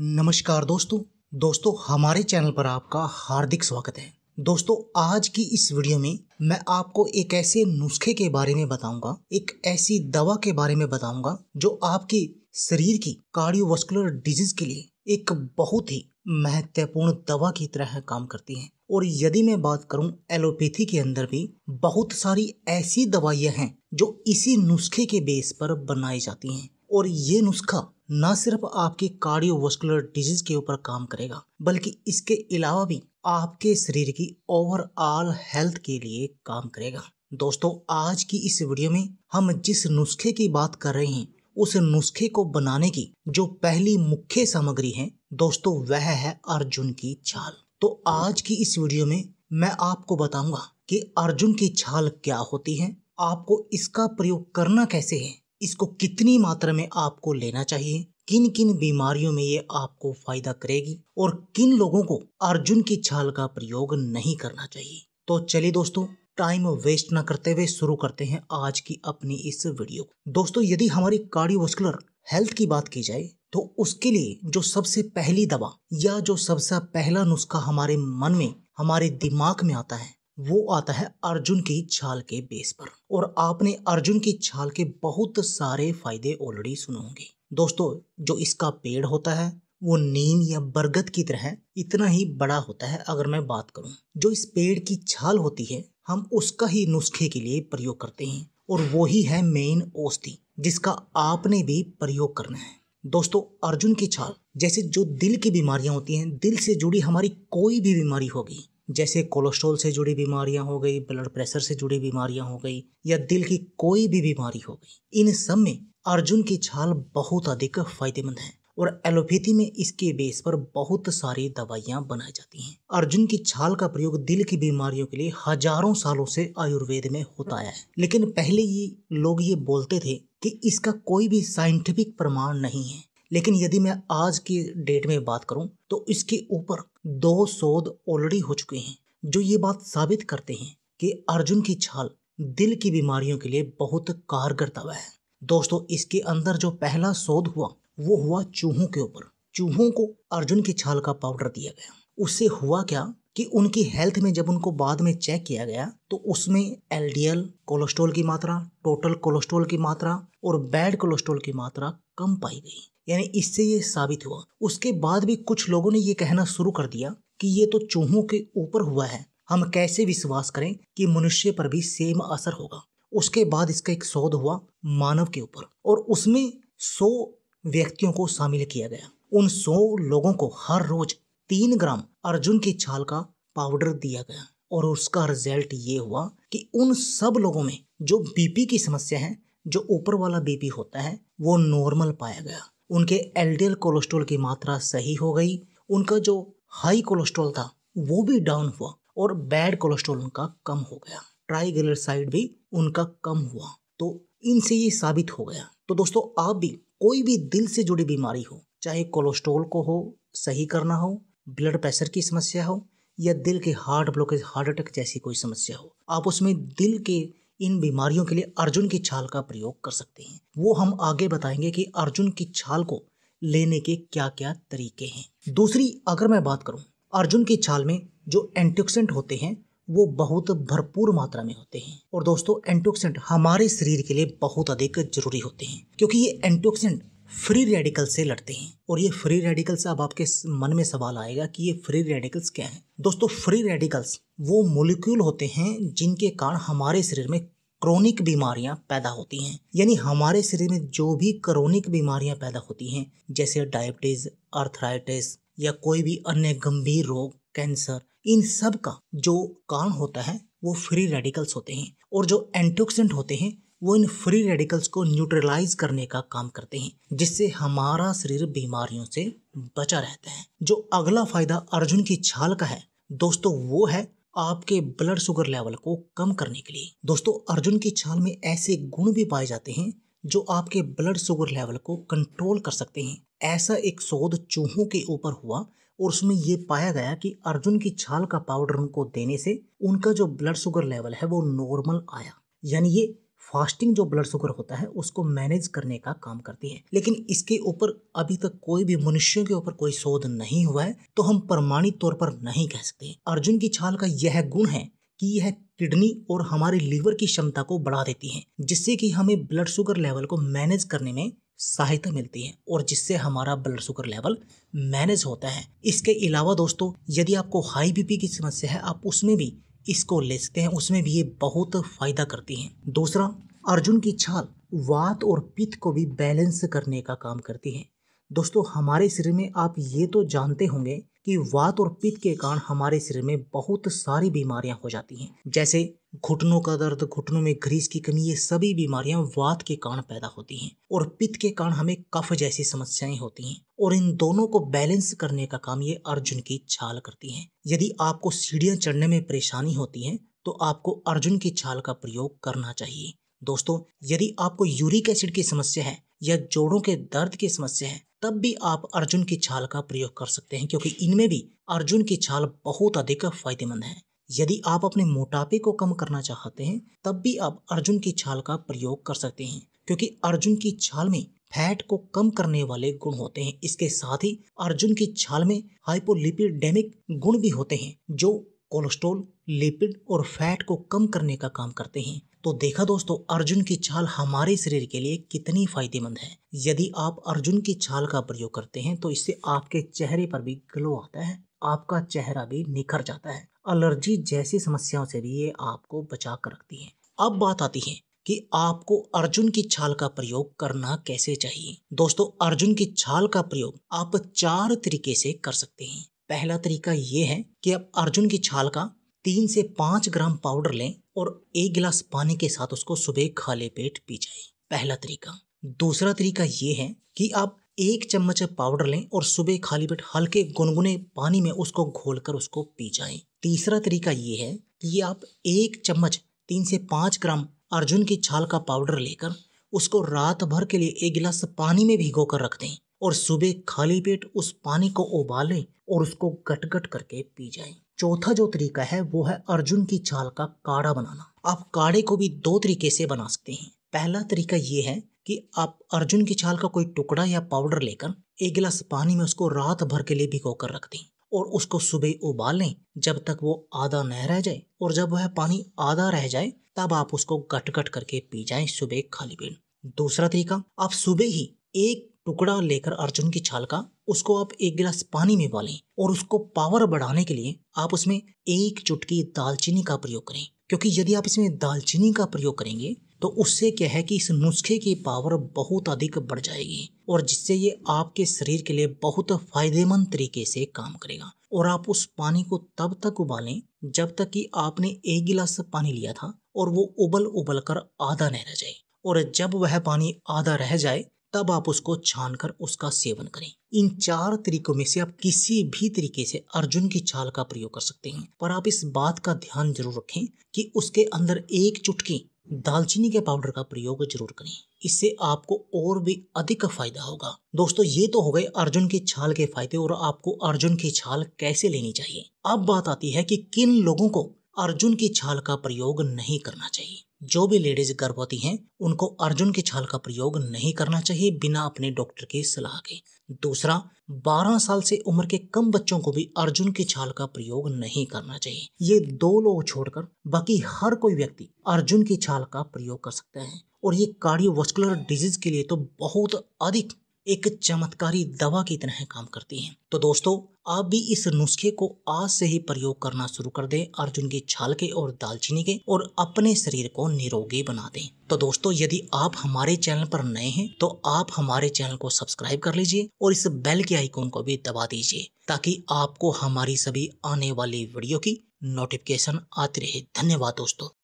नमस्कार दोस्तों दोस्तों हमारे चैनल पर आपका हार्दिक स्वागत है दोस्तों आज की इस वीडियो में मैं आपको एक ऐसे नुस्खे के बारे में बताऊंगा एक ऐसी दवा के बारे में बताऊंगा जो आपकी शरीर की कार्डियोवास्कुलर डिजीज के लिए एक बहुत ही महत्वपूर्ण दवा की तरह काम करती है और यदि मैं बात करूं एलोपैथी के अंदर भी बहुत सारी ऐसी दवाइयां हैं जो इसी नुस्खे के बेस पर बनाई जाती हैं और ये नुस्खा न सिर्फ आपके कार्डियोवास्कुलर डिजीज के ऊपर काम करेगा बल्कि इसके अलावा भी आपके शरीर की ओवरऑल हेल्थ के लिए काम करेगा दोस्तों आज की इस वीडियो में हम जिस नुस्खे की बात कर रहे हैं उस नुस्खे को बनाने की जो पहली मुख्य सामग्री है दोस्तों वह है अर्जुन की छाल तो आज की इस वीडियो में मैं आपको बताऊंगा कि अर्जुन की छाल क्या होती है आपको इसका प्रयोग करना कैसे है इसको कितनी मात्रा में आपको लेना चाहिए किन किन बीमारियों में ये आपको फायदा करेगी और किन लोगों को अर्जुन की छाल का प्रयोग नहीं करना चाहिए तो चलिए दोस्तों टाइम वेस्ट ना करते हुए शुरू करते हैं आज की अपनी इस वीडियो को दोस्तों यदि हमारी कार्डियोवास्कुलर हेल्थ की बात की जाए तो उसके लिए जो सबसे पहली दवा या जो सबसे पहला नुस्खा हमारे मन में हमारे दिमाग में आता है वो आता है अर्जुन की छाल के बेस पर और आपने अर्जुन की छाल के बहुत सारे फायदे ऑलरेडी सुने होंगे दोस्तों जो इसका पेड़ होता है वो नीम या बरगद की तरह इतना ही बड़ा होता है अगर मैं बात करूं जो इस पेड़ की छाल होती है हम उसका ही नुस्खे के लिए प्रयोग करते हैं और वो ही है मेन औषधि जिसका आपने भी प्रयोग करना है दोस्तों अर्जुन की छाल जैसे जो दिल की बीमारियां होती हैं दिल से जुड़ी हमारी कोई भी बीमारी होगी जैसे कोलेस्ट्रॉल से जुड़ी बीमारियां हो गई ब्लड प्रेशर से जुड़ी बीमारियां हो गई या दिल की कोई भी बीमारी हो गई इन सब में अर्जुन की छाल बहुत अधिक फायदेमंद है और एलोपैथी में इसके बेस पर बहुत सारी दवाइयाँ बनाई जाती हैं अर्जुन की छाल का प्रयोग दिल की बीमारियों के लिए हजारों सालों से आयुर्वेद में होता आया है लेकिन पहले ये लोग ये बोलते थे कि इसका कोई भी साइंटिफिक प्रमाण नहीं है लेकिन यदि मैं आज की डेट में बात करूं तो इसके ऊपर दो शोध ऑलरेडी हो चुके हैं जो ये बात साबित करते हैं कि अर्जुन की छाल दिल की बीमारियों के लिए बहुत कारगर दवा है दोस्तों इसके अंदर जो पहला शोध हुआ वो हुआ चूहों के ऊपर चूहों को अर्जुन की छाल का पाउडर दिया गया उससे हुआ क्या कि उनकी हेल्थ में जब उनको बाद में चेक किया गया तो उसमें एलडीएल कोलेस्ट्रॉल की मात्रा टोटल कोलेस्ट्रॉल की मात्रा और बैड कोलेस्ट्रॉल की मात्रा कम पाई गई यानी इससे ये साबित हुआ उसके बाद भी कुछ लोगों ने ये कहना शुरू कर दिया कि ये तो चूहों के ऊपर हुआ है हम कैसे विश्वास करें कि मनुष्य पर भी सेम असर होगा उसके बाद इसका एक शोध हुआ मानव के ऊपर और उसमें सौ व्यक्तियों को शामिल किया गया उन सौ लोगों को हर रोज तीन ग्राम अर्जुन की छाल का पाउडर दिया गया और उसका रिजल्ट ये हुआ कि उन सब लोगों में जो बीपी की समस्या है जो ऊपर वाला बीपी होता है वो नॉर्मल पाया गया उनके एलडीएल कोलेस्ट्रॉल की मात्रा सही हो गई उनका जो हाई कोलेस्ट्रॉल था वो भी डाउन हुआ और बैड कोलेस्ट्रॉल उनका कम हो गया ट्राइग्लिसराइड भी उनका कम हुआ तो इनसे ये साबित हो गया तो दोस्तों आप भी कोई भी दिल से जुड़ी बीमारी हो चाहे कोलेस्ट्रॉल को हो सही करना हो ब्लड प्रेशर की समस्या हो या दिल के हार्ट ब्लॉकेज हार्ट अटैक जैसी कोई समस्या हो आप उसमें दिल के इन बीमारियों के लिए अर्जुन की छाल का प्रयोग कर सकते हैं वो हम आगे बताएंगे कि अर्जुन की छाल को लेने के क्या क्या तरीके हैं दूसरी अगर मैं बात करूँ अर्जुन की छाल में जो एंटोक्सेंट होते हैं वो बहुत भरपूर मात्रा में होते हैं और दोस्तों एंटोक्सेंट हमारे शरीर के लिए बहुत अधिक जरूरी होते हैं क्योंकि ये एंटोक्सेंट फ्री रेडिकल से लड़ते हैं और ये फ्री रेडिकल्स अब आपके मन में सवाल आएगा कि ये फ्री रेडिकल्स क्या हैं दोस्तों फ्री रेडिकल्स वो मोलिक्यूल होते हैं जिनके कारण हमारे शरीर में क्रोनिक बीमारियां पैदा होती हैं यानी हमारे शरीर में जो भी क्रोनिक बीमारियां पैदा होती हैं जैसे डायबिटीज अर्थराइटिस या कोई भी अन्य गंभीर रोग कैंसर इन सब का जो कारण होता है वो फ्री रेडिकल्स होते हैं और जो एंटोक्सेंट होते हैं वो इन फ्री रेडिकल्स को न्यूट्रलाइज करने का काम करते हैं जिससे हमारा शरीर बीमारियों से बचा रहता है जो अगला फायदा अर्जुन की छाल का है दोस्तों वो है आपके ब्लड शुगर लेवल को कम करने के लिए दोस्तों अर्जुन की छाल में ऐसे गुण भी पाए जाते हैं जो आपके ब्लड शुगर लेवल को कंट्रोल कर सकते हैं ऐसा एक शोध चूहों के ऊपर हुआ और उसमें ये पाया गया कि अर्जुन की छाल का पाउडर उनको देने से उनका जो ब्लड शुगर लेवल है वो नॉर्मल आया यानी ये फास्टिंग जो ब्लड शुगर होता है उसको मैनेज करने का काम करती है लेकिन इसके ऊपर अभी तक कोई भी मनुष्यों के ऊपर कोई शोध नहीं हुआ है तो हम प्रमाणित तौर पर नहीं कह सकते अर्जुन की छाल का यह गुण है कि यह किडनी और हमारे लीवर की क्षमता को बढ़ा देती है जिससे कि हमें ब्लड शुगर लेवल को मैनेज करने में सहायता मिलती है और जिससे हमारा ब्लड शुगर लेवल मैनेज होता है इसके अलावा दोस्तों यदि आपको हाई बीपी की समस्या है आप उसमें भी इसको सकते हैं उसमें भी ये बहुत फ़ायदा करती हैं दूसरा अर्जुन की छाल वात और पित्त को भी बैलेंस करने का काम करती है दोस्तों हमारे शरीर में आप ये तो जानते होंगे कि वात और पित्त के कारण हमारे शरीर में बहुत सारी बीमारियां हो जाती हैं जैसे घुटनों का दर्द घुटनों में ग्रीस की कमी ये सभी बीमारियां वात के कारण पैदा होती हैं और पित्त के कारण हमें कफ जैसी समस्याएं होती हैं और इन दोनों को बैलेंस करने का काम ये अर्जुन की छाल करती हैं यदि आपको सीढ़ियां चढ़ने में परेशानी होती है तो आपको अर्जुन की छाल का प्रयोग करना चाहिए दोस्तों यदि आपको यूरिक एसिड की समस्या है या जोड़ों के दर्द की समस्या है तब भी आप अर्जुन की छाल का प्रयोग कर सकते हैं क्योंकि इनमें भी अर्जुन की छाल बहुत अधिक फायदेमंद है यदि आप अपने मोटापे को कम करना चाहते हैं तब भी आप अर्जुन की छाल का प्रयोग कर सकते हैं क्योंकि अर्जुन की छाल में फैट को कम करने वाले गुण होते हैं इसके साथ ही अर्जुन की छाल में हाइपोलिपिडेमिक गुण भी होते हैं जो कोलेस्ट्रॉल लिपिड और फैट को कम करने का काम करते हैं तो देखा दोस्तों अर्जुन की छाल हमारे शरीर के लिए कितनी फायदेमंद है यदि आप अर्जुन की छाल का प्रयोग करते हैं तो इससे आपके चेहरे पर भी ग्लो आता है आपका चेहरा भी निखर जाता है एलर्जी जैसी समस्याओं से भी ये आपको बचा कर रखती है अब बात आती है कि आपको अर्जुन की छाल का प्रयोग करना कैसे चाहिए दोस्तों अर्जुन की छाल का प्रयोग आप चार तरीके से कर सकते हैं पहला तरीका ये है कि आप अर्जुन की छाल का तीन से पाँच ग्राम पाउडर लें और एक गिलास पानी के साथ उसको सुबह खाली पेट पी जाए पहला तरीका दूसरा तरीका ये है कि आप एक चम्मच पाउडर लें और सुबह खाली पेट हल्के गुनगुने पानी में उसको घोलकर उसको पी जाए तीसरा तरीका ये है कि आप एक चम्मच तीन से पाँच ग्राम अर्जुन की छाल का पाउडर लेकर उसको रात भर के लिए एक गिलास पानी में भिगो कर रख दें और सुबह खाली पेट उस पानी को उबालें और उसको गट गट करके पी जाएं। चौथा जो तरीका है वो है अर्जुन की चाल का काढ़ा बनाना आप काढ़े को भी दो तरीके से बना सकते हैं पहला तरीका ये है कि आप अर्जुन की छाल का कोई टुकड़ा या पाउडर लेकर एक गिलास पानी में उसको रात भर के लिए भिगो कर रख दें और उसको सुबह उबाल लें जब तक वो आधा न रह जाए और जब वह पानी आधा रह जाए तब आप उसको गट गट करके पी जाए सुबह खाली पेट दूसरा तरीका आप सुबह ही एक टुकड़ा लेकर अर्जुन की छाल का उसको आप एक गिलास पानी में उबालें और उसको पावर बढ़ाने के लिए आप उसमें एक चुटकी दालचीनी का प्रयोग करें क्योंकि यदि आप इसमें दालचीनी का प्रयोग करेंगे तो उससे क्या है कि इस नुस्खे की पावर बहुत अधिक बढ़ जाएगी और जिससे ये आपके शरीर के लिए बहुत फायदेमंद तरीके से काम करेगा और आप उस पानी को तब तक उबालें जब तक कि आपने एक गिलास पानी लिया था और वो उबल उबल कर आधा न रह जाए और जब वह पानी आधा रह जाए तब आप उसको छान कर उसका सेवन करें इन चार तरीकों में से आप किसी भी तरीके से अर्जुन की छाल का प्रयोग कर सकते हैं पर आप इस बात का ध्यान जरूर रखें कि उसके अंदर एक चुटकी दालचीनी के पाउडर का प्रयोग जरूर करें इससे आपको और भी अधिक फायदा होगा दोस्तों ये तो हो गए अर्जुन की छाल के फायदे और आपको अर्जुन की छाल कैसे लेनी चाहिए अब बात आती है कि किन लोगों को अर्जुन की छाल का प्रयोग नहीं करना चाहिए जो भी लेडीज गर्भवती हैं उनको अर्जुन की छाल का प्रयोग नहीं करना चाहिए बिना अपने डॉक्टर की सलाह के दूसरा 12 साल से उम्र के कम बच्चों को भी अर्जुन की छाल का प्रयोग नहीं करना चाहिए ये दो लोग छोड़कर बाकी हर कोई व्यक्ति अर्जुन की छाल का प्रयोग कर सकता है और ये कार्डियोवास्कुलर डिजीज के लिए तो बहुत अधिक एक चमत्कारी दवा की तरह काम करती हैं तो दोस्तों आप भी इस नुस्खे को आज से ही प्रयोग करना शुरू कर दें अर्जुन के छाल के और दालचीनी के और अपने शरीर को निरोगी बना दें तो दोस्तों यदि आप हमारे चैनल पर नए हैं तो आप हमारे चैनल को सब्सक्राइब कर लीजिए और इस बेल के आइकॉन को भी दबा दीजिए ताकि आपको हमारी सभी आने वाली वीडियो की नोटिफिकेशन आती रहे धन्यवाद दोस्तों